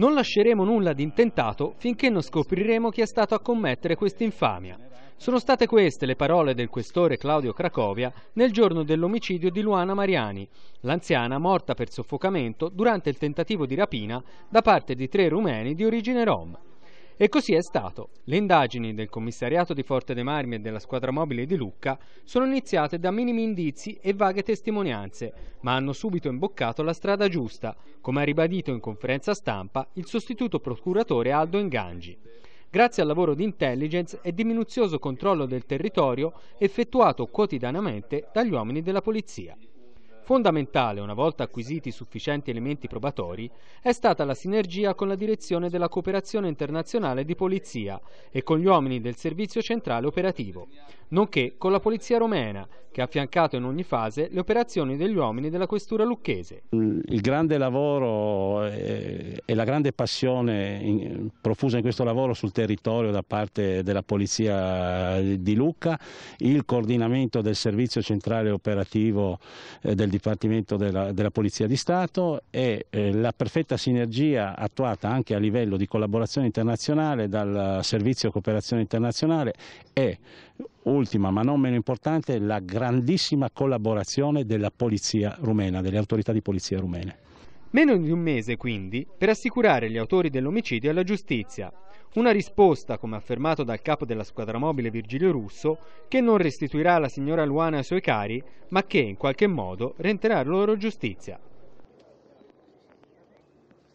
Non lasceremo nulla di intentato finché non scopriremo chi è stato a commettere quest'infamia. Sono state queste le parole del questore Claudio Cracovia nel giorno dell'omicidio di Luana Mariani, l'anziana morta per soffocamento durante il tentativo di rapina da parte di tre rumeni di origine rom. E così è stato. Le indagini del commissariato di Forte dei Marmi e della squadra mobile di Lucca sono iniziate da minimi indizi e vaghe testimonianze, ma hanno subito imboccato la strada giusta, come ha ribadito in conferenza stampa il sostituto procuratore Aldo Ingangi. Grazie al lavoro di intelligence e di minuzioso controllo del territorio effettuato quotidianamente dagli uomini della polizia. Fondamentale, una volta acquisiti sufficienti elementi probatori, è stata la sinergia con la direzione della cooperazione internazionale di polizia e con gli uomini del servizio centrale operativo, nonché con la polizia romena, che ha affiancato in ogni fase le operazioni degli uomini della questura lucchese. Il grande lavoro eh, e la grande passione profusa in questo lavoro sul territorio da parte della polizia di Lucca, il coordinamento del servizio centrale operativo eh, del Dipartimento della, della Polizia di Stato e eh, la perfetta sinergia attuata anche a livello di collaborazione internazionale dal Servizio Cooperazione Internazionale e ultima ma non meno importante, la grandissima collaborazione della polizia rumena, delle autorità di polizia rumene. Meno di un mese quindi per assicurare gli autori dell'omicidio alla giustizia. Una risposta, come affermato dal capo della squadra mobile Virgilio Russo, che non restituirà la signora Luana ai suoi cari, ma che in qualche modo renderà loro giustizia.